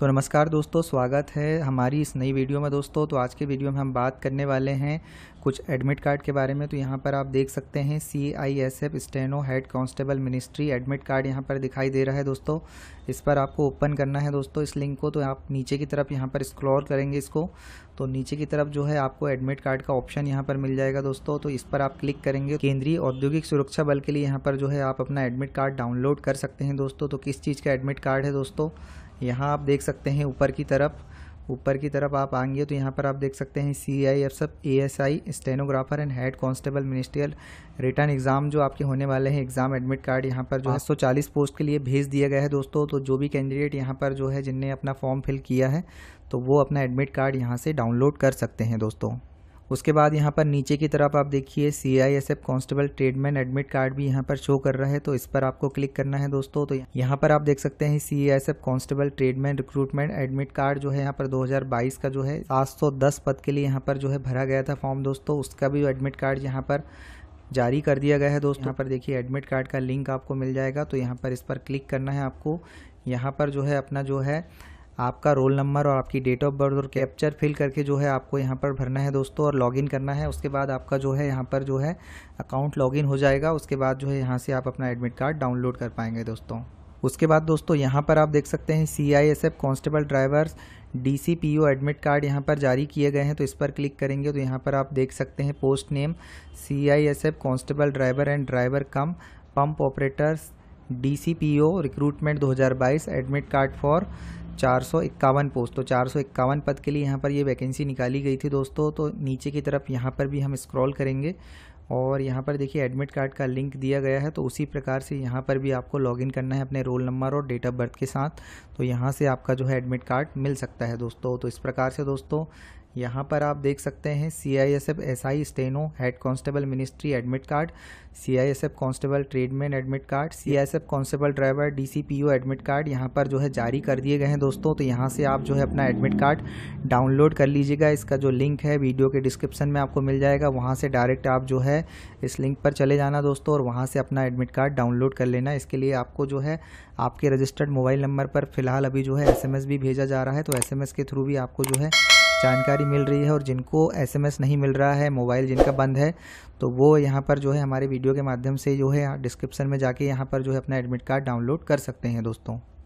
तो नमस्कार दोस्तों स्वागत है हमारी इस नई वीडियो में दोस्तों तो आज के वीडियो में हम बात करने वाले हैं कुछ एडमिट कार्ड के बारे में तो यहाँ पर आप देख सकते हैं C I S F steno head constable ministry admit card यहाँ पर दिखाई दे रहा है दोस्तों इस पर आपको ओपन करना है दोस्तों इस लिंक को तो आप नीचे की तरफ यहाँ पर स्क्रॉल करेंगे इसको तो नीचे की तरफ जो है आपको एडमिट कार्ड का ऑप्शन यहाँ पर मिल जाएगा दोस्तों तो इस पर आप क्लिक करेंगे केंद्रीय औद्योगिक सुरक्षा बल के लिए यहाँ पर जो है आप अपना एडमिट कार्ड डाउनलोड कर सकते हैं दोस्तों तो किस चीज़ का एडमिट कार्ड है दोस्तों यहाँ आप देख सकते हैं ऊपर की तरफ ऊपर की तरफ आप आएंगे तो यहाँ पर आप देख सकते हैं सी आई एफ सब A S I stenographer and head constable ministerial written exam जो आपके होने वाले हैं एग्ज़ाम एडमिट कार्ड यहाँ पर जो है हाँ। सौ चालीस पोस्ट के लिए भेज दिया गया है दोस्तों तो जो भी कैंडिडेट यहाँ पर जो है जिनने अपना फॉर्म फिल किया है तो वो अपना एडमिट कार्ड यहाँ से डाउनलोड कर सकते हैं दोस्तों उसके बाद यहाँ पर नीचे की तरफ आप देखिए C I S F constable tradesman admit card भी यहाँ पर शो कर रहा है तो इस पर आपको क्लिक करना है दोस्तों तो यहाँ पर आप देख सकते हैं C I S F constable tradesman recruitment admit card जो है यहाँ पर 2022 का जो है दस पद के लिए यहाँ पर जो है भरा गया था फॉर्म दोस्तों उसका भी एडमिट कार्ड यहाँ पर जारी कर दिया गया है दोस्तों यहाँ पर देखिए एडमिट कार्ड का लिंक आपको मिल जाएगा तो यहाँ पर इस पर क्लिक करना है आपको यहाँ पर जो है अपना जो है आपका रोल नंबर और आपकी डेट ऑफ बर्थ और कैप्चर फिल करके जो है आपको यहाँ पर भरना है दोस्तों और लॉगिन करना है उसके बाद आपका जो है यहाँ पर जो है अकाउंट लॉगिन हो जाएगा उसके बाद जो है यहाँ से आप अपना एडमिट कार्ड डाउनलोड कर पाएंगे दोस्तों उसके बाद दोस्तों यहाँ पर आप देख सकते हैं C I S F constable drivers D C P O admit card यहाँ पर जारी किए गए हैं तो इस पर क्लिक करेंगे तो यहाँ पर आप देख सकते हैं post name C I S F constable driver and driver cum pump operators D C P O recruitment दो हज़ार बाईस एडमिट कार्ड फॉर चार सौ इक्यावन पोस्ट तो चार सौ इक्यावन पद के लिए यहाँ पर ये वैकेंसी निकाली गई थी दोस्तों तो नीचे की तरफ यहाँ पर भी हम स्क्रॉल करेंगे और यहाँ पर देखिए एडमिट कार्ड का लिंक दिया गया है तो उसी प्रकार से यहाँ पर भी आपको लॉगिन करना है अपने रोल नंबर और डेट ऑफ बर्थ के साथ तो यहाँ से आपका जो है एडमिट कार्ड मिल सकता है दोस्तों तो इस प्रकार से दोस्तों यहाँ पर आप देख सकते हैं C I S F S I steno head constable ministry admit card C I S F constable tradesman admit card C I S F constable driver D C P O admit card यहाँ पर जो है जारी कर दिए गए हैं दोस्तों तो यहाँ से आप जो है अपना एडमिट कार्ड डाउनलोड कर लीजिएगा इसका जो लिंक है वीडियो के डिस्क्रिप्शन में आपको मिल जाएगा वहाँ से डायरेक्ट आप जो है इस लिंक पर चले जाना दोस्तों और वहाँ से अपना एडमिट कार्ड डाउनलोड कर लेना इसके लिए आपको जो है आपके रजिस्टर्ड मोबाइल नंबर पर फिलहाल अभी जो है एस भी भेजा जा रहा है तो एस के थ्रू भी आपको जो है जानकारी मिल रही है और जिनको एसएमएस नहीं मिल रहा है मोबाइल जिनका बंद है तो वो यहाँ पर जो है हमारे वीडियो के माध्यम से जो है डिस्क्रिप्शन में जाके यहाँ पर जो है अपना एडमिट कार्ड डाउनलोड कर सकते हैं दोस्तों